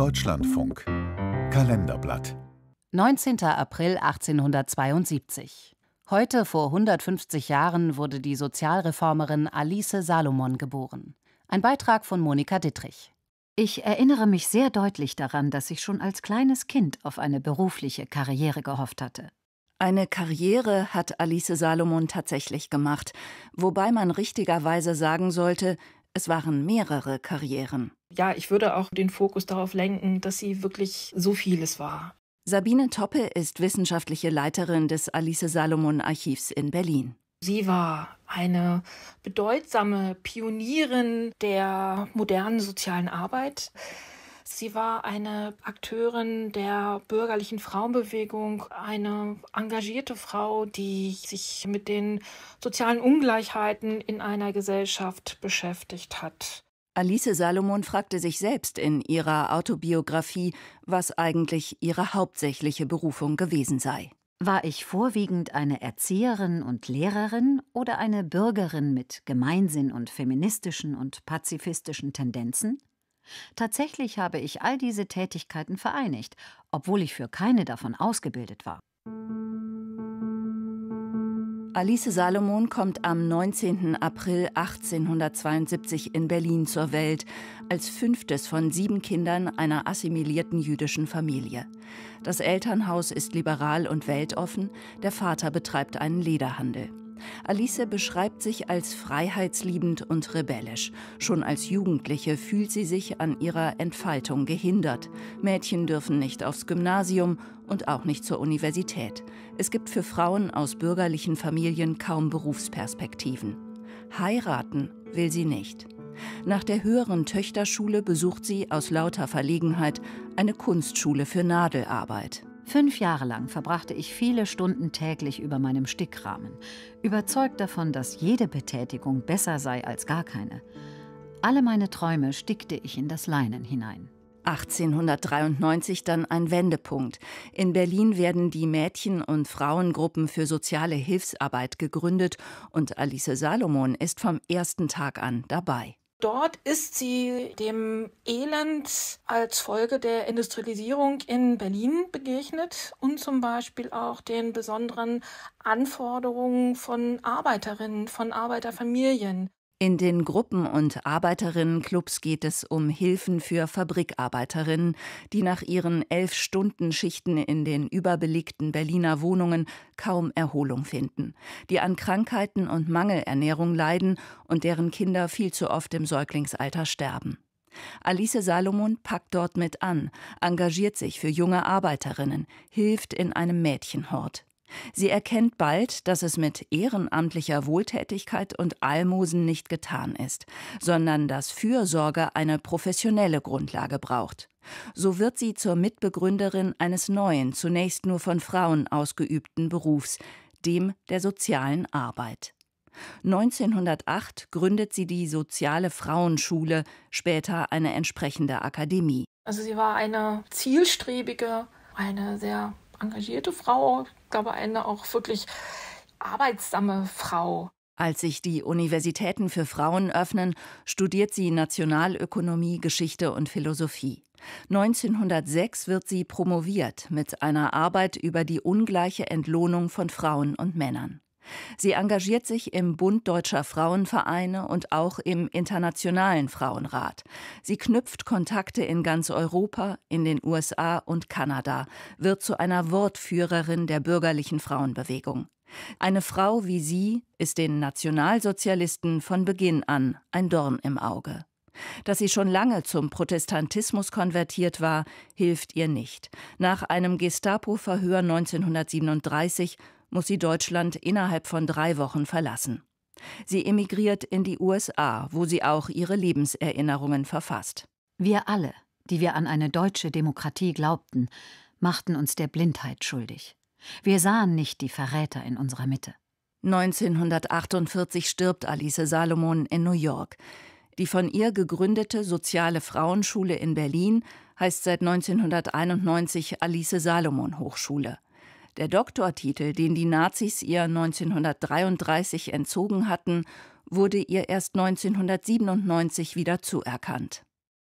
Deutschlandfunk Kalenderblatt 19. April 1872. Heute vor 150 Jahren wurde die Sozialreformerin Alice Salomon geboren. Ein Beitrag von Monika Dittrich. Ich erinnere mich sehr deutlich daran, dass ich schon als kleines Kind auf eine berufliche Karriere gehofft hatte. Eine Karriere hat Alice Salomon tatsächlich gemacht, wobei man richtigerweise sagen sollte, es waren mehrere Karrieren. Ja, ich würde auch den Fokus darauf lenken, dass sie wirklich so vieles war. Sabine Toppe ist wissenschaftliche Leiterin des Alice Salomon Archivs in Berlin. Sie war eine bedeutsame Pionierin der modernen sozialen Arbeit. Sie war eine Akteurin der bürgerlichen Frauenbewegung, eine engagierte Frau, die sich mit den sozialen Ungleichheiten in einer Gesellschaft beschäftigt hat. Alice Salomon fragte sich selbst in ihrer Autobiografie, was eigentlich ihre hauptsächliche Berufung gewesen sei. War ich vorwiegend eine Erzieherin und Lehrerin oder eine Bürgerin mit Gemeinsinn und feministischen und pazifistischen Tendenzen? Tatsächlich habe ich all diese Tätigkeiten vereinigt, obwohl ich für keine davon ausgebildet war. Alice Salomon kommt am 19. April 1872 in Berlin zur Welt, als fünftes von sieben Kindern einer assimilierten jüdischen Familie. Das Elternhaus ist liberal und weltoffen, der Vater betreibt einen Lederhandel. Alice beschreibt sich als freiheitsliebend und rebellisch. Schon als Jugendliche fühlt sie sich an ihrer Entfaltung gehindert. Mädchen dürfen nicht aufs Gymnasium und auch nicht zur Universität. Es gibt für Frauen aus bürgerlichen Familien kaum Berufsperspektiven. Heiraten will sie nicht. Nach der höheren Töchterschule besucht sie aus lauter Verlegenheit eine Kunstschule für Nadelarbeit. Fünf Jahre lang verbrachte ich viele Stunden täglich über meinem Stickrahmen, überzeugt davon, dass jede Betätigung besser sei als gar keine. Alle meine Träume stickte ich in das Leinen hinein. 1893 dann ein Wendepunkt. In Berlin werden die Mädchen- und Frauengruppen für soziale Hilfsarbeit gegründet und Alice Salomon ist vom ersten Tag an dabei. Dort ist sie dem Elend als Folge der Industrialisierung in Berlin begegnet und zum Beispiel auch den besonderen Anforderungen von Arbeiterinnen, von Arbeiterfamilien. In den Gruppen- und Arbeiterinnenclubs geht es um Hilfen für Fabrikarbeiterinnen, die nach ihren Elf-Stunden-Schichten in den überbelegten Berliner Wohnungen kaum Erholung finden, die an Krankheiten und Mangelernährung leiden und deren Kinder viel zu oft im Säuglingsalter sterben. Alice Salomon packt dort mit an, engagiert sich für junge Arbeiterinnen, hilft in einem Mädchenhort. Sie erkennt bald, dass es mit ehrenamtlicher Wohltätigkeit und Almosen nicht getan ist, sondern dass Fürsorge eine professionelle Grundlage braucht. So wird sie zur Mitbegründerin eines neuen, zunächst nur von Frauen ausgeübten Berufs, dem der sozialen Arbeit. 1908 gründet sie die Soziale Frauenschule, später eine entsprechende Akademie. Also sie war eine zielstrebige, eine sehr engagierte Frau, aber eine auch wirklich arbeitsame Frau. Als sich die Universitäten für Frauen öffnen, studiert sie Nationalökonomie, Geschichte und Philosophie. 1906 wird sie promoviert mit einer Arbeit über die ungleiche Entlohnung von Frauen und Männern. Sie engagiert sich im Bund deutscher Frauenvereine und auch im Internationalen Frauenrat. Sie knüpft Kontakte in ganz Europa, in den USA und Kanada, wird zu einer Wortführerin der bürgerlichen Frauenbewegung. Eine Frau wie sie ist den Nationalsozialisten von Beginn an ein Dorn im Auge. Dass sie schon lange zum Protestantismus konvertiert war, hilft ihr nicht. Nach einem Gestapo-Verhör 1937 muss sie Deutschland innerhalb von drei Wochen verlassen. Sie emigriert in die USA, wo sie auch ihre Lebenserinnerungen verfasst. Wir alle, die wir an eine deutsche Demokratie glaubten, machten uns der Blindheit schuldig. Wir sahen nicht die Verräter in unserer Mitte. 1948 stirbt Alice Salomon in New York. Die von ihr gegründete Soziale Frauenschule in Berlin heißt seit 1991 Alice Salomon Hochschule. Der Doktortitel, den die Nazis ihr 1933 entzogen hatten, wurde ihr erst 1997 wieder zuerkannt.